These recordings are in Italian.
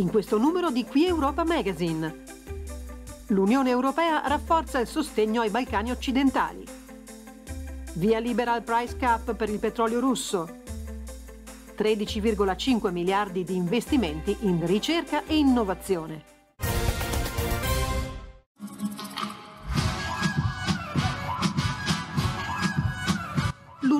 in questo numero di Qui Europa Magazine. L'Unione Europea rafforza il sostegno ai Balcani occidentali. Via libera al price cap per il petrolio russo. 13,5 miliardi di investimenti in ricerca e innovazione.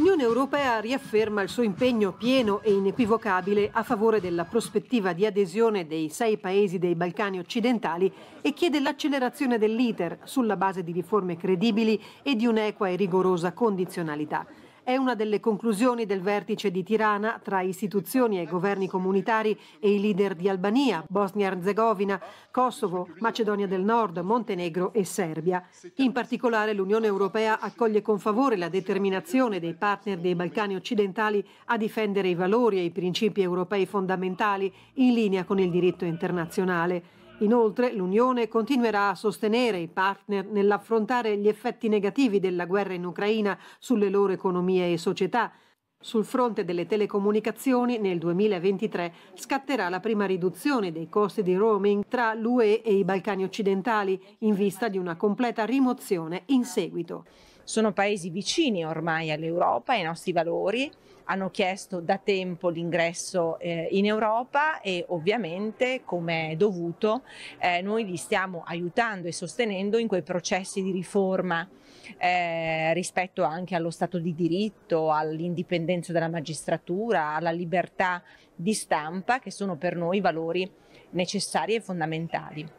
l'Unione Europea riafferma il suo impegno pieno e inequivocabile a favore della prospettiva di adesione dei sei paesi dei Balcani occidentali e chiede l'accelerazione dell'iter sulla base di riforme credibili e di un'equa e rigorosa condizionalità. È una delle conclusioni del vertice di Tirana tra istituzioni e governi comunitari e i leader di Albania, Bosnia-Herzegovina, Kosovo, Macedonia del Nord, Montenegro e Serbia. In particolare l'Unione Europea accoglie con favore la determinazione dei partner dei Balcani occidentali a difendere i valori e i principi europei fondamentali in linea con il diritto internazionale. Inoltre l'Unione continuerà a sostenere i partner nell'affrontare gli effetti negativi della guerra in Ucraina sulle loro economie e società. Sul fronte delle telecomunicazioni nel 2023 scatterà la prima riduzione dei costi di roaming tra l'UE e i Balcani occidentali in vista di una completa rimozione in seguito sono paesi vicini ormai all'Europa, ai nostri valori, hanno chiesto da tempo l'ingresso eh, in Europa e ovviamente, come è dovuto, eh, noi li stiamo aiutando e sostenendo in quei processi di riforma eh, rispetto anche allo Stato di diritto, all'indipendenza della magistratura, alla libertà di stampa, che sono per noi valori necessari e fondamentali.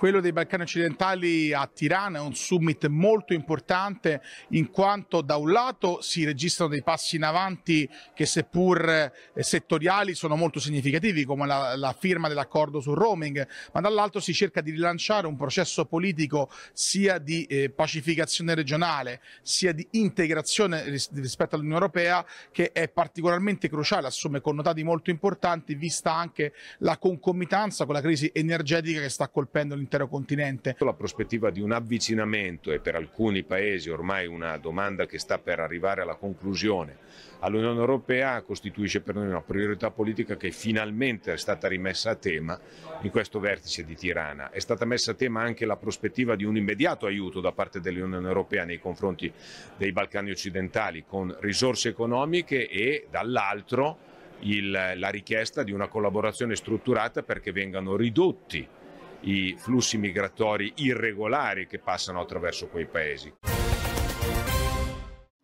Quello dei Balcani occidentali a Tirana è un summit molto importante in quanto da un lato si registrano dei passi in avanti che seppur eh, settoriali sono molto significativi come la, la firma dell'accordo sul roaming, ma dall'altro si cerca di rilanciare un processo politico sia di eh, pacificazione regionale sia di integrazione ris rispetto all'Unione Europea che è particolarmente cruciale, assume connotati molto importanti vista anche la concomitanza con la crisi energetica che sta colpendo l'interno l'intero continente. La prospettiva di un avvicinamento e per alcuni paesi ormai una domanda che sta per arrivare alla conclusione all'Unione Europea costituisce per noi una priorità politica che finalmente è stata rimessa a tema in questo vertice di Tirana. È stata messa a tema anche la prospettiva di un immediato aiuto da parte dell'Unione Europea nei confronti dei Balcani occidentali con risorse economiche e dall'altro la richiesta di una collaborazione strutturata perché vengano ridotti i flussi migratori irregolari che passano attraverso quei paesi.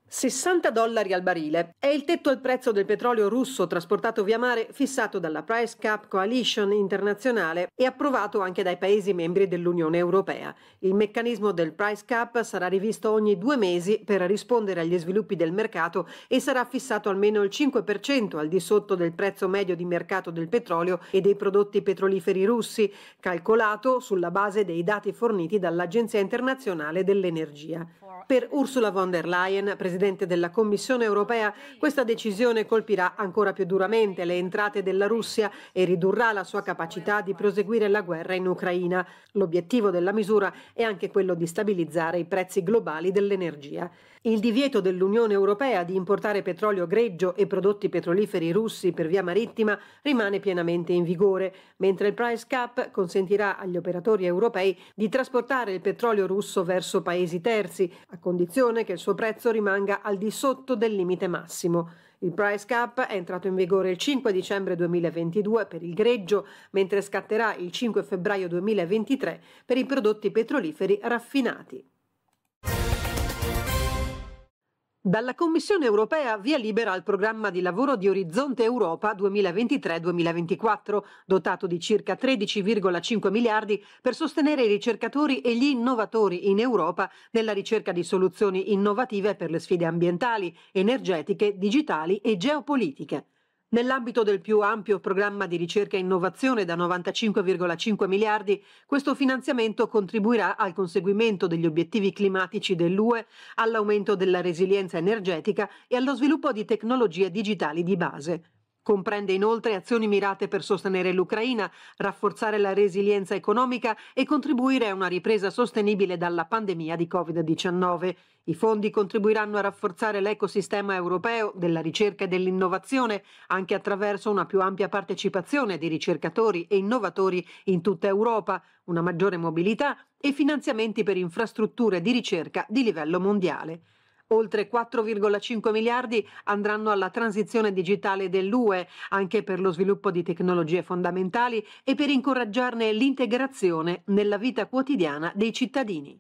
60 dollari al barile è il tetto al prezzo del petrolio russo trasportato via mare fissato dalla Price Cap Coalition internazionale e approvato anche dai Paesi membri dell'Unione Europea. Il meccanismo del Price Cap sarà rivisto ogni due mesi per rispondere agli sviluppi del mercato e sarà fissato almeno il 5% al di sotto del prezzo medio di mercato del petrolio e dei prodotti petroliferi russi, calcolato sulla base dei dati forniti dall'Agenzia internazionale dell'energia. Per Ursula von der Leyen, Presidente Presidente della Commissione europea, questa decisione colpirà ancora più duramente le entrate della Russia e ridurrà la sua capacità di proseguire la guerra in Ucraina. L'obiettivo della misura è anche quello di stabilizzare i prezzi globali dell'energia. Il divieto dell'Unione europea di importare petrolio greggio e prodotti petroliferi russi per via marittima rimane pienamente in vigore, mentre il price cap consentirà agli operatori europei di trasportare il petrolio russo verso paesi terzi, a condizione che il suo prezzo rimanga rimanga al di sotto del limite massimo. Il price cap è entrato in vigore il 5 dicembre 2022 per il greggio, mentre scatterà il 5 febbraio 2023 per i prodotti petroliferi raffinati. Dalla Commissione europea via libera al programma di lavoro di Orizzonte Europa 2023-2024, dotato di circa 13,5 miliardi per sostenere i ricercatori e gli innovatori in Europa nella ricerca di soluzioni innovative per le sfide ambientali, energetiche, digitali e geopolitiche. Nell'ambito del più ampio programma di ricerca e innovazione da 95,5 miliardi, questo finanziamento contribuirà al conseguimento degli obiettivi climatici dell'UE, all'aumento della resilienza energetica e allo sviluppo di tecnologie digitali di base. Comprende inoltre azioni mirate per sostenere l'Ucraina, rafforzare la resilienza economica e contribuire a una ripresa sostenibile dalla pandemia di Covid-19. I fondi contribuiranno a rafforzare l'ecosistema europeo della ricerca e dell'innovazione, anche attraverso una più ampia partecipazione di ricercatori e innovatori in tutta Europa, una maggiore mobilità e finanziamenti per infrastrutture di ricerca di livello mondiale. Oltre 4,5 miliardi andranno alla transizione digitale dell'UE, anche per lo sviluppo di tecnologie fondamentali e per incoraggiarne l'integrazione nella vita quotidiana dei cittadini.